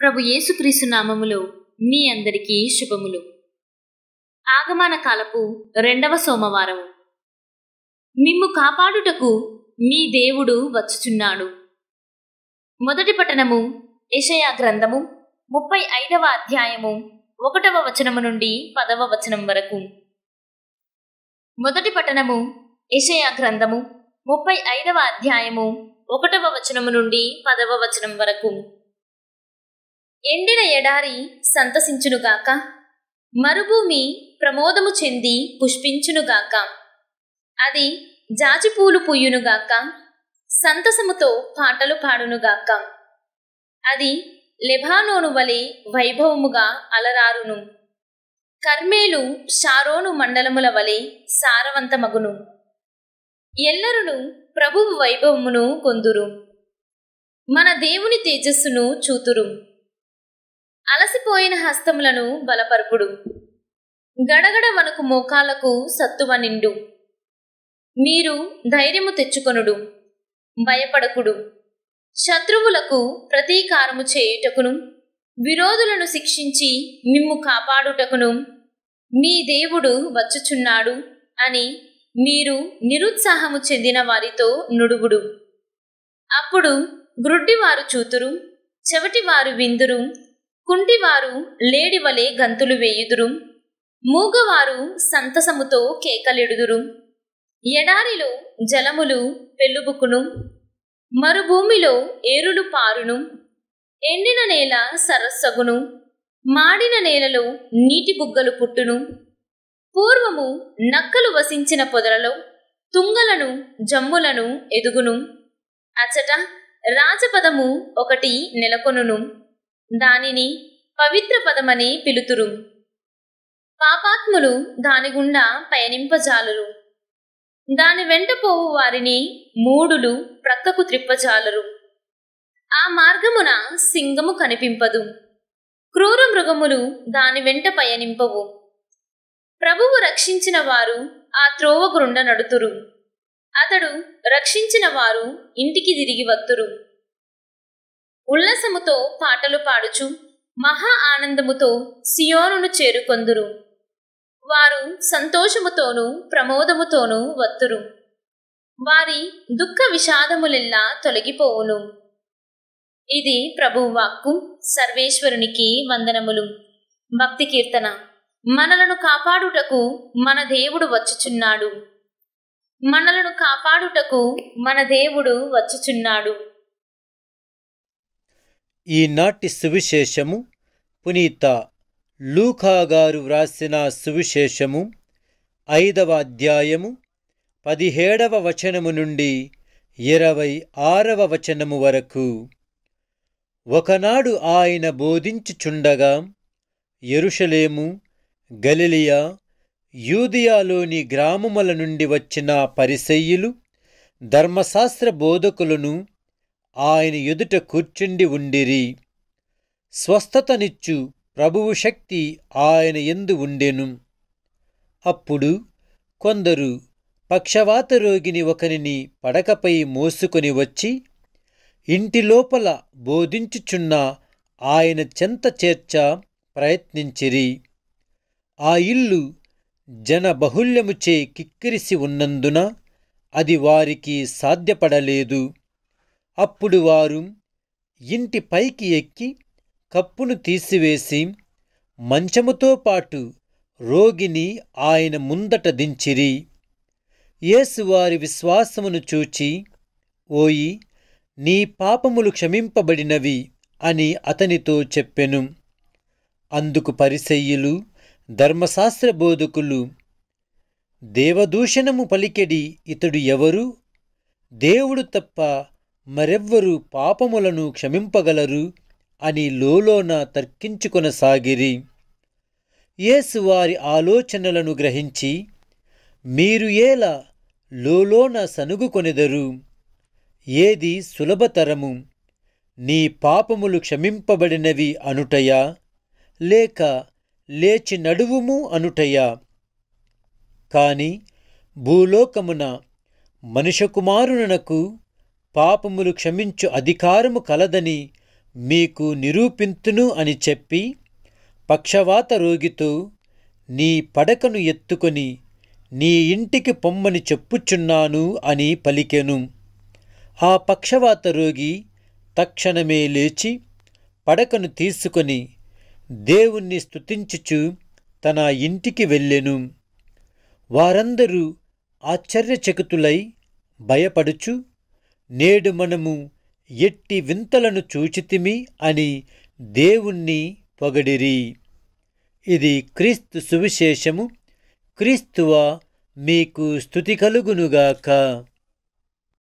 ప్రభు యేసుక్రీస్తు నామములో మీ అందరికీ శుభములు ఆగమన కాలపు రెండవ సోమవారము మిమ్ము కాపాడుటకు మీ దేవుడు వచ్చుచున్నాడు మొదటి పట్టణము యషయా గ్రంథము ముప్పై ఐదవ అధ్యాయము ఒకటవ వచనము నుండి పదవ వచనం వరకు మొదటి పట్టణము యషయా గ్రంథము ముప్పై ఐదవ అధ్యాయము ఒకటవ వచనము నుండి పదవ వచనం వరకు ఎండిన ఎడారి సంతసించునుగాక మరుభూమి ప్రమోదము చెంది పుష్పించునుగాక అది జాజిపూలు పుయ్యునుగాక సంతసముతో పాటలు పాడునుగాక అది లెబానోను వలె వైభవముగా అలరారును కర్మేలు షారోను మండలముల వలె సారవంతమగును ఎల్లరును ప్రభువు వైభవమును కొందురు మన దేవుని తేజస్సును చూతురు అలసిపోయిన హస్తములను బలపరుపుడు గడగడ మనకు మోకాలకు సత్తువ నిండు మీరు ధైర్యము తెచ్చుకొనుడు భయపడకుడు శత్రువులకు ప్రతీకారము చేయుటకును విరోధులను శిక్షించి మిమ్ము కాపాడుటకును మీ దేవుడు వచ్చుచున్నాడు అని మీరు నిరుత్సాహము చెందిన వారితో నుడుగుడు అప్పుడు గ్రుడ్డివారు చూతురు చెవిటివారు విందురు కుంటివారు లేడివలే గంతులు వేయుదురు మూగవారు సంతసముతో కేకలెడుదురు ఎడారిలో జలములు పెళ్ళుబుకును మరుభూమిలో ఏరులు పారును ఎండిన నేల సరస్సగును మాడిన నేలలో నీటి బుగ్గలు పుట్టును పూర్వము నక్కలు వసించిన పొదలలో తుంగలను జమ్ములను ఎదుగును అచ్చట రాజపదము ఒకటి నెలకొనును దానిని పవిత్ర పదమని పిలుతురు పాపాత్ములు దాని గుండా పయనింపజాలరు దాని వెంట పోవు వారిని మూడులు ప్రక్కకు త్రిప్పజాలరు ఆ మార్గమున సింగము కనిపింపదు క్రూర మృగములు దాని వెంట పయనింపవు ప్రభువు రక్షించిన వారు ఆ త్రోవ గుండ నడుతురు అతడు రక్షించిన వారు ఇంటికి తిరిగి వత్తురు ఉల్లసముతో పాటలు పాడుచు మహా ఆనందముతో సియోనును చేరుకొందురు వారు సంతోషముతోనూ ప్రమోదముతోనూ వత్తురు వారి దుఃఖ విషాదములెల్లా తొలగిపోవును ఇది ప్రభువాక్కు సర్వేశ్వరునికి వందనములు భక్తి కీర్తన మనలను కాపాడుటకు మన దేవుడు వచ్చుచున్నాడు మనలను కాపాడుటకు మన దేవుడు వచ్చుచున్నాడు ఈనాటి సువిశేషము పునీత లూఖాగారు వ్రాసిన సువిశేషము ఐదవ అధ్యాయము పదిహేడవ వచనము నుండి ఇరవై ఆరవ వచనము వరకు ఒకనాడు ఆయన బోధించుచుండగా ఎరుషలేము గలిలియా యూదియాలోని గ్రామముల నుండి వచ్చిన పరిసెయ్యులు ధర్మశాస్త్ర బోధకులను ఆయన ఎదుట కూర్చుండి ఉండిరి స్వస్థతనిచ్చు ప్రభువు శక్తి ఆయన ఎందు ఉండెను అప్పుడు కొందరు పక్షవాత రోగిని ఒకరిని పడకపై మోసుకొని వచ్చి ఇంటి లోపల బోధించుచున్న ఆయన చెంత చేర్చ ప్రయత్నించిరి ఆ ఇల్లు జనబహుళ్యముచే కిక్కిరిసి ఉన్నందున అది వారికి సాధ్యపడలేదు అప్పుడు వారు ఇంటి పైకి ఎక్కి కప్పును తీసివేసి మంచముతో పాటు రోగిని ఆయన ముందట దించిరి యేసు వారి విశ్వాసమును చూచి ఓయి నీ పాపములు క్షమింపబడినవి అని అతనితో చెప్పెను అందుకు పరిసెయ్యులు ధర్మశాస్త్ర బోధకులు దేవదూషణము పలికెడి ఇతడు ఎవరు దేవుడు తప్ప మరెవ్వరు పాపములను క్షమింపగలరు అని లోలోన తర్కించుకొనసాగిరి యేసు వారి ఆలోచనలను గ్రహించి మీరు ఏల లోలోన సనుగుకొనెదరు ఏది సులభతరము నీ పాపములు క్షమింపబడినవి అనుటయా లేక లేచి నడువుము అనుటయా కాని భూలోకమున మనుషకుమారుననకు పాపములు క్షమించు అధికారము కలదని మీకు నిరూపింతును అని చెప్పి పక్షవాత రోగితో నీ పడకను ఎత్తుకొని నీ ఇంటికి పొమ్మని చెప్పుచున్నాను అని పలికెను ఆ పక్షవాత రోగి తక్షణమే లేచి పడకను తీసుకొని దేవుణ్ణి స్తుతించుచు తన ఇంటికి వెళ్ళెను వారందరూ ఆశ్చర్యచకితులై భయపడుచు నేడు మనము ఎట్టి వింతలను చూచితిమి అని దేవుణ్ణి పొగడిరి ఇది క్రీస్తు సువిశేషము క్రీస్తువ మీకు స్థుతి కలుగునుగాక